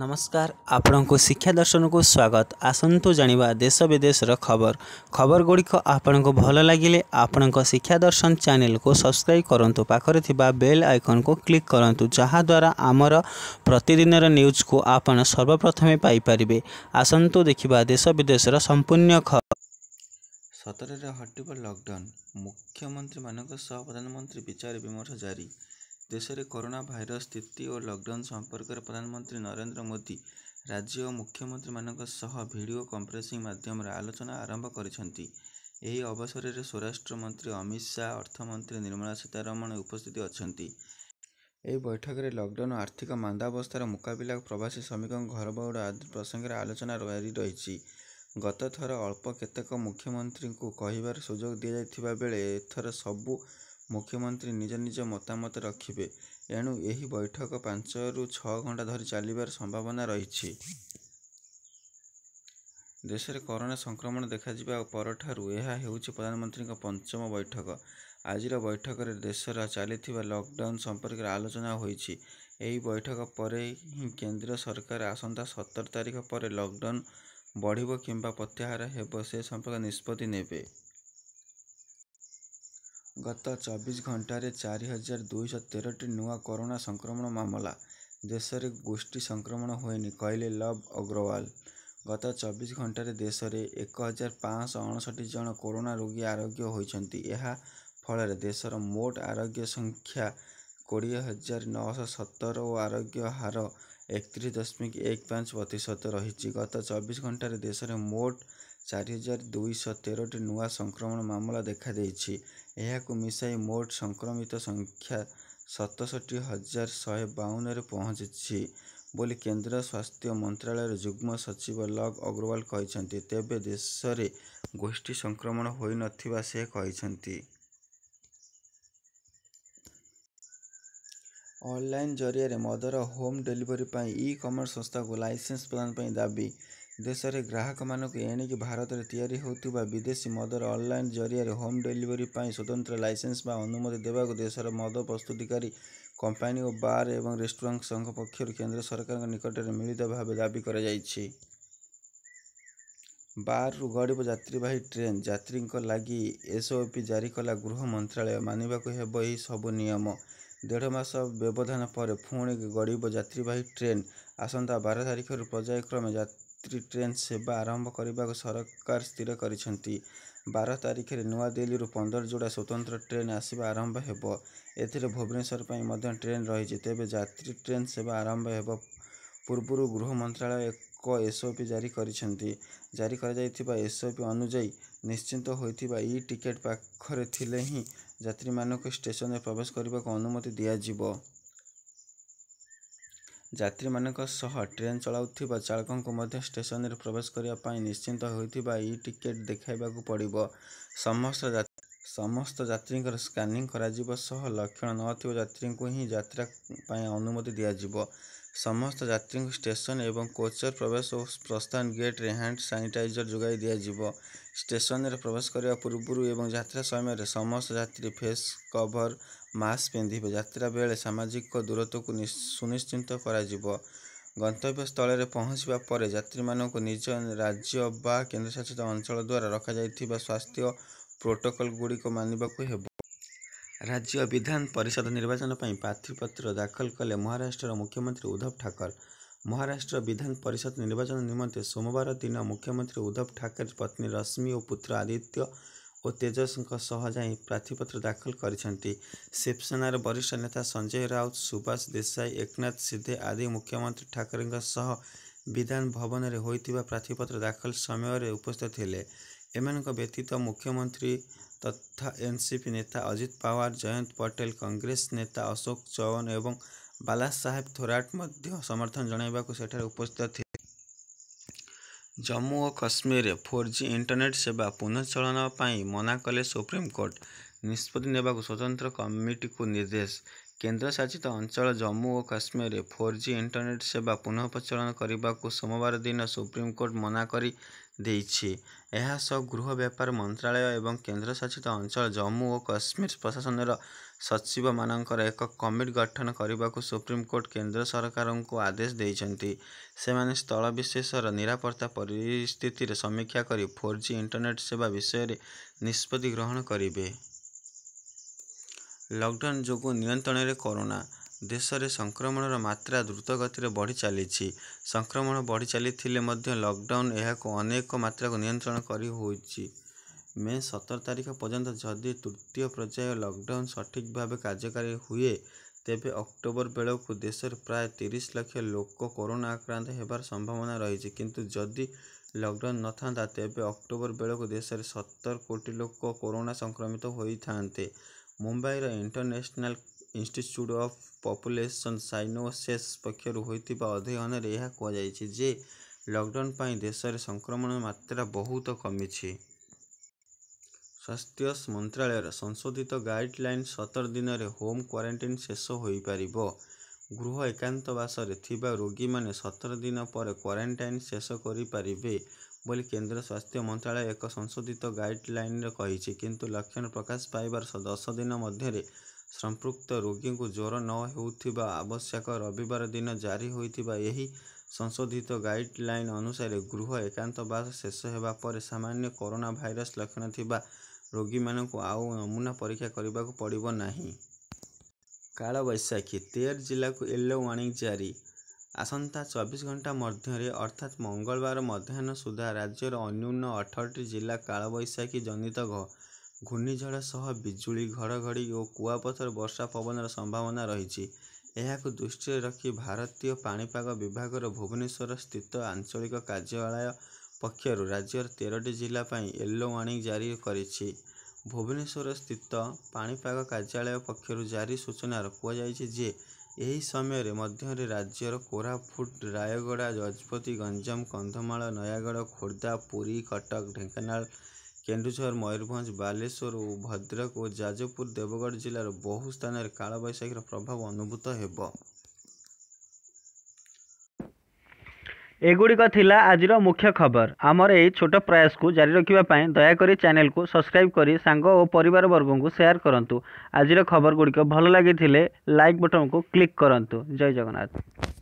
नमस्कार आपणको शिक्षा दर्शनको स्वागत आसु जाँदा देश विदेश र खबर खबर गुडिक आपणको भन्नु आपण् शिक्षा दर्शन च्याने सब्सक्राइब कन् पार्डले बेल् आइकनको क्लिक गरु जहाद्वारा आमर प्रतिदिन र न्युज कुन सर्वप्रथमेपारे आसन्तु देखर सम्पूर्ण ख सतर हटाउन मुख्यमन्त्री मह प्रधानमन्त्री विचार विमर्श जारी ଦେଶରେ କରୋନା ଭାଇରସ୍ ସ୍ଥିତି ଓ ଲକଡାଉନ୍ ସମ୍ପର୍କରେ ପ୍ରଧାନମନ୍ତ୍ରୀ ନରେନ୍ଦ୍ର ମୋଦି ରାଜ୍ୟ ଓ ମୁଖ୍ୟମନ୍ତ୍ରୀମାନଙ୍କ ସହ ଭିଡ଼ିଓ କନଫରେନ୍ସିଂ ମାଧ୍ୟମରେ ଆଲୋଚନା ଆରମ୍ଭ କରିଛନ୍ତି ଏହି ଅବସରରେ ସ୍ୱରାଷ୍ଟ୍ର ମନ୍ତ୍ରୀ ଅମିତ ଶାହା ଅର୍ଥମନ୍ତ୍ରୀ ନିର୍ମଳା ସୀତାରମଣ ଉପସ୍ଥିତ ଅଛନ୍ତି ଏହି ବୈଠକରେ ଲକଡାଉନ୍ ଆର୍ଥିକ ମାନ୍ଦାବସ୍ଥାର ମୁକାବିଲା ପ୍ରବାସୀ ଶ୍ରମିକଙ୍କ ଘରବଉଡ଼ ଆଦି ପ୍ରସଙ୍ଗରେ ଆଲୋଚନା ଜାରି ରହିଛି ଗତଥର ଅଳ୍ପ କେତେକ ମୁଖ୍ୟମନ୍ତ୍ରୀଙ୍କୁ କହିବାର ସୁଯୋଗ ଦିଆଯାଇଥିବା ବେଳେ ଏଥର ସବୁ ମୁଖ୍ୟମନ୍ତ୍ରୀ ନିଜ ନିଜ ମତାମତ ରଖିବେ ଏଣୁ ଏହି ବୈଠକ ପାଞ୍ଚରୁ ଛଅ ଘଣ୍ଟା ଧରି ଚାଲିବାର ସମ୍ଭାବନା ରହିଛି ଦେଶରେ କରୋନା ସଂକ୍ରମଣ ଦେଖାଯିବା ପରଠାରୁ ଏହା ହେଉଛି ପ୍ରଧାନମନ୍ତ୍ରୀଙ୍କ ପଞ୍ଚମ ବୈଠକ ଆଜିର ବୈଠକରେ ଦେଶର ଚାଲିଥିବା ଲକ୍ଡାଉନ୍ ସମ୍ପର୍କରେ ଆଲୋଚନା ହୋଇଛି ଏହି ବୈଠକ ପରେ ହିଁ କେନ୍ଦ୍ର ସରକାର ଆସନ୍ତା ସତର ତାରିଖ ପରେ ଲକ୍ଡାଉନ୍ ବଢ଼ିବ କିମ୍ବା ପ୍ରତ୍ୟାହାର ହେବ ସେ ସମ୍ପର୍କରେ ନିଷ୍ପତ୍ତି ନେବେ ଗତ ଚବିଶ ଘଣ୍ଟାରେ ଚାରି ହଜାର ଦୁଇଶହ ତେରଟି ନୂଆ କରୋନା ସଂକ୍ରମଣ ମାମଲା ଦେଶରେ ଗୋଷ୍ଠୀ ସଂକ୍ରମଣ ହୋଇନି କହିଲେ ଲଭ୍ ଅଗ୍ରୱାଲ ଗତ ଚବିଶ ଘଣ୍ଟାରେ ଦେଶରେ ଏକ ହଜାର ପାଞ୍ଚଶହ ଅଣଷଠି ଜଣ କରୋନା ରୋଗୀ ଆରୋଗ୍ୟ ହୋଇଛନ୍ତି ଏହା ଫଳରେ ଦେଶର ମୋଟ ଆରୋଗ୍ୟ ସଂଖ୍ୟା କୋଡ଼ିଏ ହଜାର ନଅଶହ ସତର ଓ ଆରୋଗ୍ୟ ହାର ଏକତିରିଶ ଦଶମିକ ଏକ ପାଞ୍ଚ ପ୍ରତିଶତ ରହିଛି ଗତ ଚବିଶ ଘଣ୍ଟାରେ ଦେଶରେ ମୋଟ ଚାରିହଜାର ଦୁଇଶହ ତେରଟି ନୂଆ ସଂକ୍ରମଣ ମାମଲା ଦେଖାଦେଇଛି ଏହାକୁ ମିଶାଇ ମୋଟ ସଂକ୍ରମିତ ସଂଖ୍ୟା ସତଷଠି ହଜାର ଶହେ ବାଉନରେ ପହଞ୍ଚିଛି ବୋଲି କେନ୍ଦ୍ର ସ୍ୱାସ୍ଥ୍ୟ ମନ୍ତ୍ରଣାଳୟର ଯୁଗ୍ମ ସଚିବ ଲଗ୍ ଅଗ୍ରୱାଲ କହିଛନ୍ତି ତେବେ ଦେଶରେ ଗୋଷ୍ଠୀ ସଂକ୍ରମଣ ହୋଇନଥିବା ସେ କହିଛନ୍ତି ଅନଲାଇନ୍ ଜରିଆରେ ମଦର ହୋମ୍ ଡେଲିଭରି ପାଇଁ ଇ କମର୍ସ ସଂସ୍ଥାକୁ ଲାଇସେନ୍ସ ପ୍ରଦାନ ପାଇଁ ଦାବି ଦେଶରେ ଗ୍ରାହକମାନଙ୍କୁ ଏଣିକି ଭାରତରେ ତିଆରି ହେଉଥିବା ବିଦେଶୀ ମଦର ଅନ୍ଲାଇନ୍ ଜରିଆରେ ହୋମ୍ ଡେଲିଭରି ପାଇଁ ସ୍ୱତନ୍ତ୍ର ଲାଇସେନ୍ସ ବା ଅନୁମତି ଦେବାକୁ ଦେଶର ମଦ ପ୍ରସ୍ତୁତିକାରୀ କମ୍ପାନୀ ଓ ବାର୍ ଏବଂ ରେଷ୍ଟୁରାଣ୍ଟ ସଂଘ ପକ୍ଷରୁ କେନ୍ଦ୍ର ସରକାରଙ୍କ ନିକଟରେ ମିଳିତ ଭାବେ ଦାବି କରାଯାଇଛି ବାର୍ରୁ ଗରିବ ଯାତ୍ରୀବାହୀ ଟ୍ରେନ୍ ଯାତ୍ରୀଙ୍କ ଲାଗି ଏସ୍ଓପି ଜାରି କଲା ଗୃହ ମନ୍ତ୍ରାଳୟ ମାନିବାକୁ ହେବ ଏହି ସବୁ ନିୟମ ଦେଢ଼ ମାସ ବ୍ୟବଧାନ ପରେ ପୁଣି ଗରିବ ଯାତ୍ରୀବାହୀ ଟ୍ରେନ୍ ଆସନ୍ତା ବାର ତାରିଖରୁ ପର୍ଯ୍ୟାୟକ୍ରମେ ଯାତ୍ରୀ ଟ୍ରେନ୍ ସେବା ଆରମ୍ଭ କରିବାକୁ ସରକାର ସ୍ଥିର କରିଛନ୍ତି ବାର ତାରିଖରେ ନୂଆଦିଲ୍ଲୀରୁ ପନ୍ଦର ଯୋଡ଼ା ସ୍ୱତନ୍ତ୍ର ଟ୍ରେନ୍ ଆସିବା ଆରମ୍ଭ ହେବ ଏଥିରେ ଭୁବନେଶ୍ୱର ପାଇଁ ମଧ୍ୟ ଟ୍ରେନ୍ ରହିଛି ତେବେ ଯାତ୍ରୀ ଟ୍ରେନ୍ ସେବା ଆରମ୍ଭ ହେବ ପୂର୍ବରୁ ଗୃହ ମନ୍ତ୍ରାଳୟ ଏକ ଏସ୍ଓପି ଜାରି କରିଛନ୍ତି ଜାରି କରାଯାଇଥିବା ଏସ୍ଓପି ଅନୁଯାୟୀ ନିଶ୍ଚିନ୍ତ ହୋଇଥିବା ଇ ଟିକେଟ୍ ପାଖରେ ଥିଲେ ହିଁ ଯାତ୍ରୀମାନଙ୍କୁ ଷ୍ଟେସନ୍ରେ ପ୍ରବେଶ କରିବାକୁ ଅନୁମତି ଦିଆଯିବ ଯାତ୍ରୀମାନଙ୍କ ସହ ଟ୍ରେନ୍ ଚଳାଉଥିବା ଚାଳକଙ୍କୁ ମଧ୍ୟ ଷ୍ଟେସନରେ ପ୍ରବେଶ କରିବା ପାଇଁ ନିଶ୍ଚିନ୍ତ ହୋଇଥିବା ଇ ଟିକେଟ୍ ଦେଖାଇବାକୁ ପଡ଼ିବ ସମସ୍ତ ସମସ୍ତ ଯାତ୍ରୀଙ୍କର ସ୍କାନିଂ କରାଯିବା ସହ ଲକ୍ଷଣ ନଥିବା ଯାତ୍ରୀଙ୍କୁ ହିଁ ଯାତ୍ରା ପାଇଁ ଅନୁମତି ଦିଆଯିବ ସମସ୍ତ ଯାତ୍ରୀଙ୍କୁ ଷ୍ଟେସନ ଏବଂ କୋଚର ପ୍ରବେଶ ଓ ପ୍ରସ୍ଥାନ ଗେଟ୍ରେ ହ୍ୟାଣ୍ଡ ସାନିଟାଇଜର ଯୋଗାଇ ଦିଆଯିବ ଷ୍ଟେସନରେ ପ୍ରବେଶ କରିବା ପୂର୍ବରୁ ଏବଂ ଯାତ୍ରା ସମୟରେ ସମସ୍ତ ଯାତ୍ରୀ ଫେସ୍ କଭର୍ ମାସ୍କ ପିନ୍ଧିବେ ଯାତ୍ରା ବେଳେ ସାମାଜିକ ଦୂରତ୍ୱକୁ ସୁନିଶ୍ଚିତ କରାଯିବ ଗନ୍ତବ୍ୟ ସ୍ଥଳରେ ପହଞ୍ଚିବା ପରେ ଯାତ୍ରୀମାନଙ୍କୁ ନିଜ ରାଜ୍ୟ ବା କେନ୍ଦ୍ରଶାସିତ ଅଞ୍ଚଳ ଦ୍ୱାରା ରଖାଯାଇଥିବା ସ୍ୱାସ୍ଥ୍ୟ ପ୍ରୋଟୋକଲ୍ ଗୁଡ଼ିକ ମାନିବାକୁ ହେବ ରାଜ୍ୟ ବିଧାନ ପରିଷଦ ନିର୍ବାଚନ ପାଇଁ ପ୍ରାର୍ଥୀପତ୍ର ଦାଖଲ କଲେ ମହାରାଷ୍ଟ୍ରର ମୁଖ୍ୟମନ୍ତ୍ରୀ ଉଦ୍ଧବ ଠାକରେ ମହାରାଷ୍ଟ୍ର ବିଧାନ ପରିଷଦ ନିର୍ବାଚନ ନିମନ୍ତେ ସୋମବାର ଦିନ ମୁଖ୍ୟମନ୍ତ୍ରୀ ଉଦ୍ଧବ ଠାକରେ ପତ୍ନୀ ରଶ୍ମି ଓ ପୁତ୍ର ଆଦିତ୍ୟ ଓ ତେଜସ୍ଙ୍କ ସହ ଯାଇ ପ୍ରାର୍ଥୀପତ୍ର ଦାଖଲ କରିଛନ୍ତି ଶିବସେନାର ବରିଷ୍ଠ ନେତା ସଞ୍ଜୟ ରାଉତ ସୁବାସ ଦେଶାଇ ଏକନାଥ ସିଦ୍ଧେ ଆଦି ମୁଖ୍ୟମନ୍ତ୍ରୀ ଠାକରେଙ୍କ ସହ ବିଧାନ ଭବନରେ ହୋଇଥିବା ପ୍ରାର୍ଥୀପତ୍ର ଦାଖଲ ସମୟରେ ଉପସ୍ଥିତ ଥିଲେ ଏମାନଙ୍କ ବ୍ୟତୀତ ମୁଖ୍ୟମନ୍ତ୍ରୀ ତଥା ଏନ୍ସିପି ନେତା ଅଜିତ ପାୱାର ଜୟନ୍ତ ପଟେଲ କଂଗ୍ରେସ ନେତା ଅଶୋକ ଚୌହାନ ଏବଂ ବାଲାସାହେବ ଥୋରାଟ ମଧ୍ୟ ସମର୍ଥନ ଜଣାଇବାକୁ ସେଠାରେ ଉପସ୍ଥିତ ଥିଲେ ଜମ୍ମୁ ଓ କାଶ୍ମୀରରେ ଫୋର୍ ଜି ଇଣ୍ଟରନେଟ୍ ସେବା ପୁନଃଚାଳନ ପାଇଁ ମନା କଲେ ସୁପ୍ରିମକୋର୍ଟ ନିଷ୍ପତ୍ତି ନେବାକୁ ସ୍ୱତନ୍ତ୍ର କମିଟିକୁ ନିର୍ଦ୍ଦେଶ କେନ୍ଦ୍ରଶାସିତ ଅଞ୍ଚଳ ଜମ୍ମୁ ଓ କାଶ୍ମୀରରେ ଫୋର୍ ଜି ଇଣ୍ଟରନେଟ୍ ସେବା ପୁନଃ ପ୍ରଚଳନ କରିବାକୁ ସୋମବାର ଦିନ ସୁପ୍ରିମକୋର୍ଟ ମନା କରି ଦେଇଛି ଏହା ସହ ଗୃହ ବ୍ୟାପାର ମନ୍ତ୍ରଣାଳୟ ଏବଂ କେନ୍ଦ୍ରଶାସିତ ଅଞ୍ଚଳ ଜମ୍ମୁ ଓ କାଶ୍ମୀର ପ୍ରଶାସନର ସଚିବମାନଙ୍କର ଏକ କମିଟି ଗଠନ କରିବାକୁ ସୁପ୍ରିମକୋର୍ଟ କେନ୍ଦ୍ର ସରକାରଙ୍କୁ ଆଦେଶ ଦେଇଛନ୍ତି ସେମାନେ ସ୍ଥଳ ବିଶେଷର ନିରାପତ୍ତା ପରିସ୍ଥିତିର ସମୀକ୍ଷା କରି ଫୋର୍ ଜି ଇଣ୍ଟରନେଟ୍ ସେବା ବିଷୟରେ ନିଷ୍ପତ୍ତି ଗ୍ରହଣ କରିବେ ଲକ୍ଡାଉନ୍ ଯୋଗୁଁ ନିୟନ୍ତ୍ରଣରେ କରୋନା ଦେଶରେ ସଂକ୍ରମଣର ମାତ୍ରା ଦ୍ରୁତ ଗତିରେ ବଢ଼ି ଚାଲିଛି ସଂକ୍ରମଣ ବଢ଼ି ଚାଲିଥିଲେ ମଧ୍ୟ ଲକ୍ଡାଉନ୍ ଏହାକୁ ଅନେକ ମାତ୍ରାକୁ ନିୟନ୍ତ୍ରଣ କରି ହୋଇଛି ମେ ସତର ତାରିଖ ପର୍ଯ୍ୟନ୍ତ ଯଦି ତୃତୀୟ ପର୍ଯ୍ୟାୟ ଲକଡାଉନ୍ ସଠିକ୍ ଭାବେ କାର୍ଯ୍ୟକାରୀ ହୁଏ ତେବେ ଅକ୍ଟୋବର ବେଳକୁ ଦେଶରେ ପ୍ରାୟ ତିରିଶ ଲକ୍ଷ ଲୋକ କରୋନା ଆକ୍ରାନ୍ତ ହେବାର ସମ୍ଭାବନା ରହିଛି କିନ୍ତୁ ଯଦି ଲକ୍ଡାଉନ୍ ନଥାନ୍ତା ତେବେ ଅକ୍ଟୋବର ବେଳକୁ ଦେଶରେ ସତର କୋଟି ଲୋକ କରୋନା ସଂକ୍ରମିତ ହୋଇଥାନ୍ତେ ମୁମ୍ବାଇର international institute of population sciences ପକ୍ଷରୁ ହୋଇଥିବା ଅଧ୍ୟୟନରେ ଏହା କୁହାଯାଇଛି ଯେ ଲକ୍ଡାଉନ୍ ପାଇଁ ଦେଶରେ ସଂକ୍ରମଣ ମାତ୍ରା ବହୁତ କମିଛି ସ୍ୱାସ୍ଥ୍ୟ ମନ୍ତ୍ରାଳୟର ସଂଶୋଧିତ ଗାଇଡ଼ଲାଇନ୍ ସତର ଦିନରେ ହୋମ୍ କ୍ୱାରେଣ୍ଟିନ୍ ଶେଷ ହୋଇପାରିବ ଗୃହ ଏକାନ୍ତବାସରେ ଥିବା ରୋଗୀମାନେ ସତର ଦିନ ପରେ କ୍ୱାରେଣ୍ଟାଇନ୍ ଶେଷ କରିପାରିବେ ବୋଲି କେନ୍ଦ୍ର ସ୍ୱାସ୍ଥ୍ୟ ମନ୍ତ୍ରାଳୟ ଏକ ସଂଶୋଧିତ ଗାଇଡ଼ଲାଇନ୍ରେ କହିଛି କିନ୍ତୁ ଲକ୍ଷଣ ପ୍ରକାଶ ପାଇବାର ଦଶ ଦିନ ମଧ୍ୟରେ ସମ୍ପୃକ୍ତ ରୋଗୀଙ୍କୁ ଜ୍ୱର ନ ହେଉଥିବା ଆବଶ୍ୟକ ରବିବାର ଦିନ ଜାରି ହୋଇଥିବା ଏହି ସଂଶୋଧିତ ଗାଇଡ୍ଲାଇନ୍ ଅନୁସାରେ ଗୃହ ଏକାନ୍ତବାସ ଶେଷ ହେବା ପରେ ସାମାନ୍ୟ କରୋନା ଭାଇରସ୍ ଲକ୍ଷଣ ଥିବା ରୋଗୀମାନଙ୍କୁ ଆଉ ନମୁନା ପରୀକ୍ଷା କରିବାକୁ ପଡ଼ିବ ନାହିଁ କାଳବୈଶାଖୀ ତେର ଜିଲ୍ଲାକୁ ୟେଲୋ ୱାର୍ଣ୍ଣିଂ ଜାରି ଆସନ୍ତା ଚବିଶ ଘଣ୍ଟା ମଧ୍ୟରେ ଅର୍ଥାତ୍ ମଙ୍ଗଳବାର ମଧ୍ୟାହ୍ନ ସୁଦ୍ଧା ରାଜ୍ୟର ଅନ୍ୟୁନ ଅଠରଟି ଜିଲ୍ଲା କାଳବୈଶାଖୀ ଜନିତ ଘ ଘୂର୍ଣ୍ଣିଝଡ଼ ସହ ବିଜୁଳି ଘଡ଼ଘଡ଼ି ଓ କୁଆପଥର ବର୍ଷା ପବନର ସମ୍ଭାବନା ରହିଛି ଏହାକୁ ଦୃଷ୍ଟିରେ ରଖି ଭାରତୀୟ ପାଣିପାଗ ବିଭାଗର ଭୁବନେଶ୍ୱର ସ୍ଥିତ ଆଞ୍ଚଳିକ କାର୍ଯ୍ୟାଳୟ ପକ୍ଷରୁ ରାଜ୍ୟର ତେରଟି ଜିଲ୍ଲା ପାଇଁ ୟେଲୋ ୱାର୍ଣ୍ଣିଂ ଜାରି କରିଛି ଭୁବନେଶ୍ୱର ସ୍ଥିତ ପାଣିପାଗ କାର୍ଯ୍ୟାଳୟ ପକ୍ଷରୁ ଜାରି ସୂଚନାର କୁହାଯାଇଛି ଯେ ଏହି ସମୟରେ ମଧ୍ୟରେ ରାଜ୍ୟର କୋରାପୁଟ ରାୟଗଡ଼ା ଗଜପତି ଗଞ୍ଜାମ କନ୍ଧମାଳ ନୟାଗଡ଼ ଖୋର୍ଦ୍ଧା ପୁରୀ କଟକ ଢେଙ୍କାନାଳ କେନ୍ଦୁଝର ମୟୂରଭଞ୍ଜ ବାଲେଶ୍ୱର ଓ ଭଦ୍ରକ ଓ ଯାଜପୁର ଦେବଗଡ଼ ଜିଲ୍ଲାର ବହୁ ସ୍ଥାନରେ କାଳବୈଶାଖୀର ପ୍ରଭାବ ଅନୁଭୂତ ହେବ ଏଗୁଡ଼ିକ ଥିଲା ଆଜିର ମୁଖ୍ୟ ଖବର ଆମର ଏହି ଛୋଟ ପ୍ରୟାସକୁ ଜାରି ରଖିବା ପାଇଁ ଦୟାକରି ଚ୍ୟାନେଲକୁ ସବସ୍କ୍ରାଇବ୍ କରି ସାଙ୍ଗ ଓ ପରିବାରବର୍ଗଙ୍କୁ ସେୟାର କରନ୍ତୁ ଆଜିର ଖବରଗୁଡ଼ିକ ଭଲ ଲାଗିଥିଲେ ଲାଇକ୍ ବଟନକୁ କ୍ଲିକ୍ କରନ୍ତୁ ଜୟ ଜଗନ୍ନାଥ